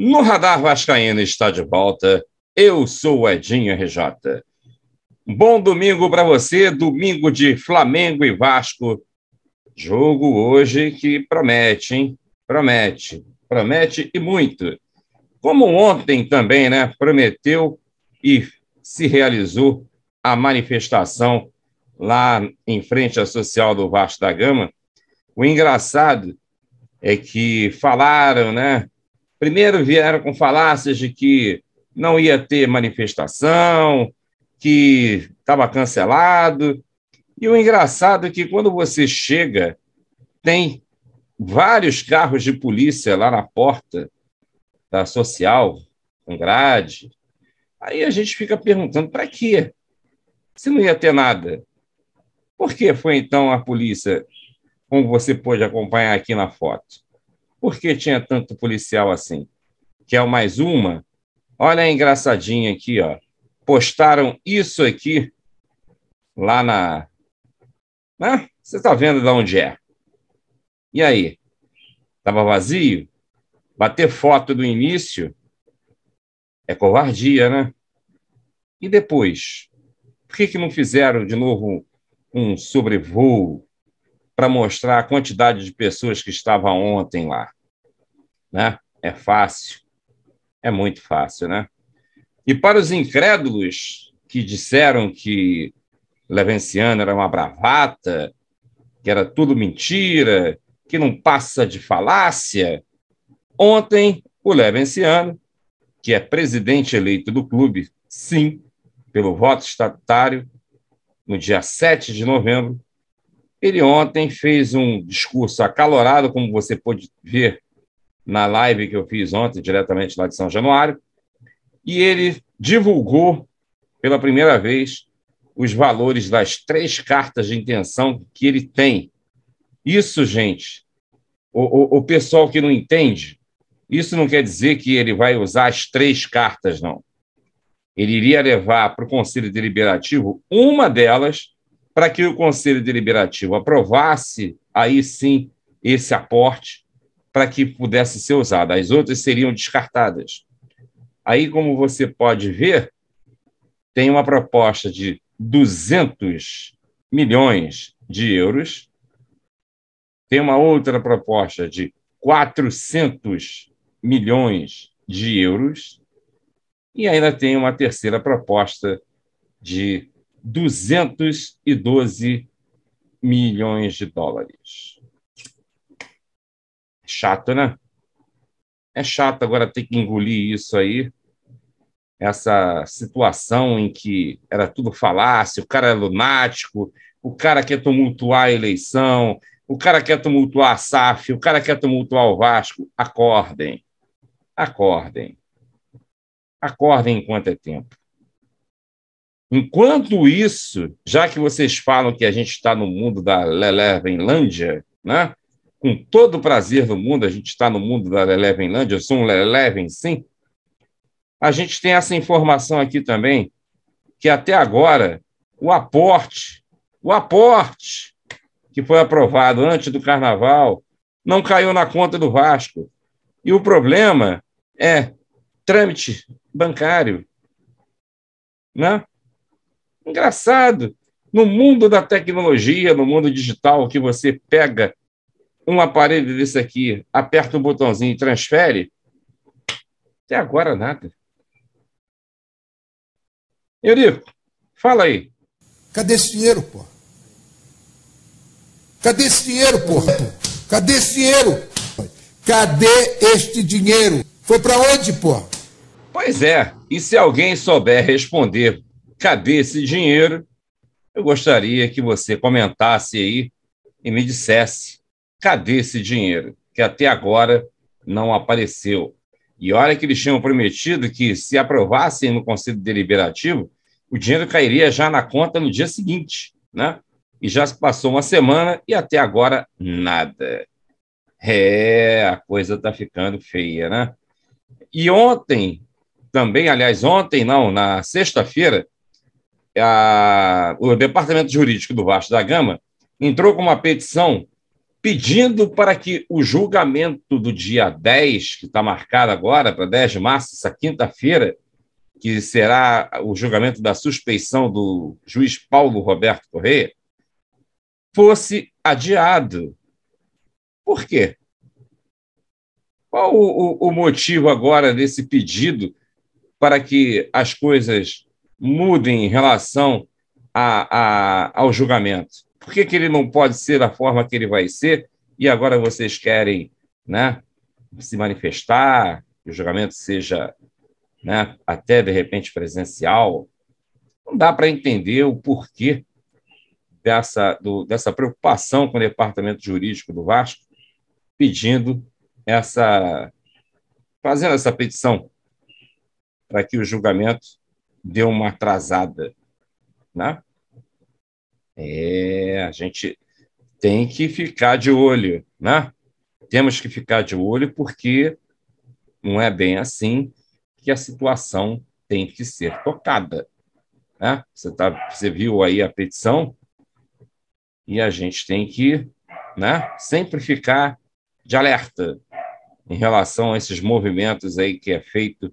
No Radar Vascaíno está de volta. Eu sou o Edinho RJ. Bom domingo para você, domingo de Flamengo e Vasco. Jogo hoje que promete, hein? Promete, promete e muito. Como ontem também, né? Prometeu e se realizou a manifestação lá em frente à social do Vasco da Gama. O engraçado é que falaram, né? Primeiro vieram com falácias de que não ia ter manifestação, que estava cancelado. E o engraçado é que quando você chega, tem vários carros de polícia lá na porta da social, com grade. Aí a gente fica perguntando: para quê? Se não ia ter nada. Por que foi então a polícia, como você pôde acompanhar aqui na foto? Por que tinha tanto policial assim? Que é o mais uma? Olha a engraçadinha aqui, ó. Postaram isso aqui lá na. Né? Você está vendo de onde é? E aí? Estava vazio? Bater foto do início é covardia, né? E depois? Por que, que não fizeram de novo um sobrevoo para mostrar a quantidade de pessoas que estava ontem lá. Né? É fácil. É muito fácil, né? E para os incrédulos que disseram que Levenciano era uma bravata, que era tudo mentira, que não passa de falácia, ontem o Levenciano, que é presidente eleito do clube, sim, pelo voto estatutário, no dia 7 de novembro, ele ontem fez um discurso acalorado, como você pôde ver na live que eu fiz ontem, diretamente lá de São Januário, e ele divulgou pela primeira vez os valores das três cartas de intenção que ele tem. Isso, gente, o, o, o pessoal que não entende, isso não quer dizer que ele vai usar as três cartas, não. Ele iria levar para o Conselho Deliberativo uma delas para que o Conselho Deliberativo aprovasse aí sim esse aporte para que pudesse ser usado. As outras seriam descartadas. Aí, como você pode ver, tem uma proposta de 200 milhões de euros, tem uma outra proposta de 400 milhões de euros, e ainda tem uma terceira proposta de 212 milhões de dólares. É chato, né? É chato agora ter que engolir isso aí, essa situação em que era tudo falácio, o cara é lunático, o cara quer tumultuar a eleição, o cara quer tumultuar a SAF, o cara quer tumultuar o Vasco. Acordem, acordem, acordem enquanto é tempo. Enquanto isso, já que vocês falam que a gente está no mundo da Lelevenlândia, né? com todo o prazer do mundo, a gente está no mundo da Lelevenlândia, eu sou um Leleven, sim, a gente tem essa informação aqui também, que até agora o aporte, o aporte que foi aprovado antes do Carnaval, não caiu na conta do Vasco. E o problema é trâmite bancário. Né? Engraçado. No mundo da tecnologia, no mundo digital, que você pega um aparelho desse aqui, aperta um botãozinho e transfere, até agora nada. Eurico, fala aí. Cadê esse dinheiro, pô? Cadê esse dinheiro, pô? Cadê esse dinheiro? Cadê este dinheiro? Foi para onde, pô? Pois é, e se alguém souber responder cadê esse dinheiro? Eu gostaria que você comentasse aí e me dissesse: cadê esse dinheiro? Que até agora não apareceu. E olha que eles tinham prometido que, se aprovassem no Conselho Deliberativo, o dinheiro cairia já na conta no dia seguinte, né? E já se passou uma semana e até agora nada. É, a coisa está ficando feia, né? E ontem, também, aliás, ontem não, na sexta-feira, a, o Departamento Jurídico do Vasco da Gama entrou com uma petição pedindo para que o julgamento do dia 10, que está marcado agora para 10 de março, essa quinta-feira, que será o julgamento da suspeição do juiz Paulo Roberto Correia, fosse adiado. Por quê? Qual o, o, o motivo agora desse pedido para que as coisas mudem em relação a, a, ao julgamento? Por que, que ele não pode ser da forma que ele vai ser e agora vocês querem né, se manifestar, que o julgamento seja né, até de repente presencial? Não dá para entender o porquê dessa, do, dessa preocupação com o departamento jurídico do Vasco pedindo essa. fazendo essa petição para que o julgamento deu uma atrasada, né? É, a gente tem que ficar de olho, né? Temos que ficar de olho porque não é bem assim que a situação tem que ser tocada. Né? Você, tá, você viu aí a petição e a gente tem que né, sempre ficar de alerta em relação a esses movimentos aí que é feito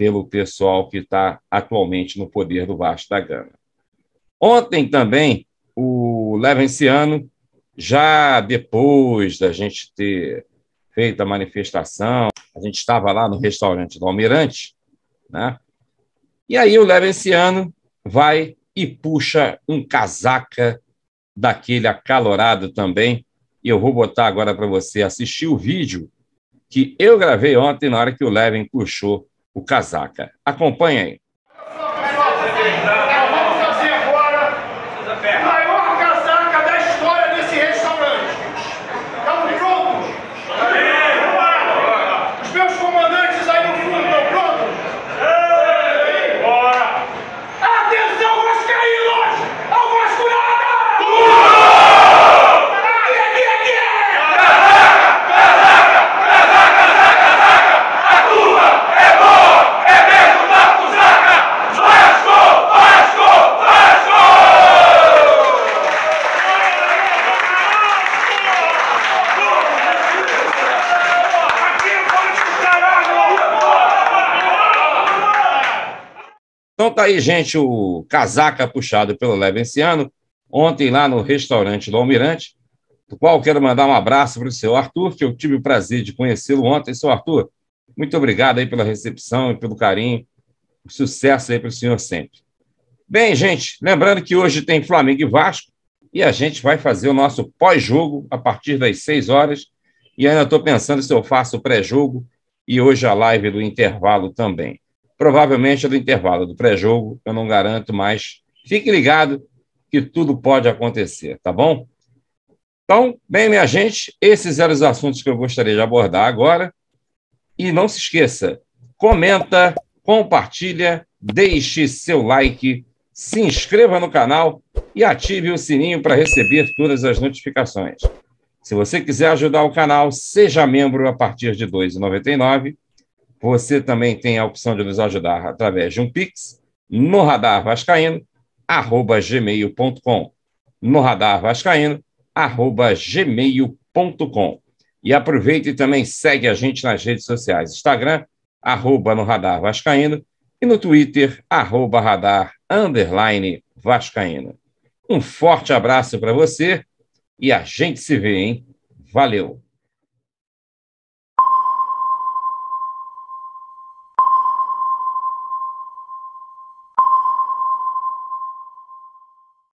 pelo pessoal que está atualmente no poder do Vasco da Gama. Ontem também, o Levenciano, já depois da gente ter feito a manifestação, a gente estava lá no restaurante do Almirante, né? e aí o Levenciano vai e puxa um casaca daquele acalorado também, e eu vou botar agora para você assistir o vídeo que eu gravei ontem na hora que o Levin puxou o Casaca. Acompanhe aí. tá aí, gente, o Casaca puxado pelo Levenciano, ontem lá no restaurante do Almirante, do qual quero mandar um abraço para o seu Arthur, que eu tive o prazer de conhecê-lo ontem. Seu Arthur, muito obrigado aí pela recepção e pelo carinho. Sucesso aí para o senhor sempre. Bem, gente, lembrando que hoje tem Flamengo e Vasco e a gente vai fazer o nosso pós-jogo a partir das 6 horas. E ainda estou pensando se eu faço o pré-jogo e hoje a live do intervalo também provavelmente é do intervalo do pré-jogo, eu não garanto, mas fique ligado que tudo pode acontecer, tá bom? Então, bem, minha gente, esses eram os assuntos que eu gostaria de abordar agora. E não se esqueça, comenta, compartilha, deixe seu like, se inscreva no canal e ative o sininho para receber todas as notificações. Se você quiser ajudar o canal, seja membro a partir de R$ 2,99 você também tem a opção de nos ajudar através de um Pix no radar vascaíno, arroba gmail.com. No radar vascaíno, arroba gmail.com. E aproveita e também segue a gente nas redes sociais, Instagram, arroba no radar vascaíno, e no Twitter, arroba radar, underline vascaíno. Um forte abraço para você e a gente se vê, hein? Valeu!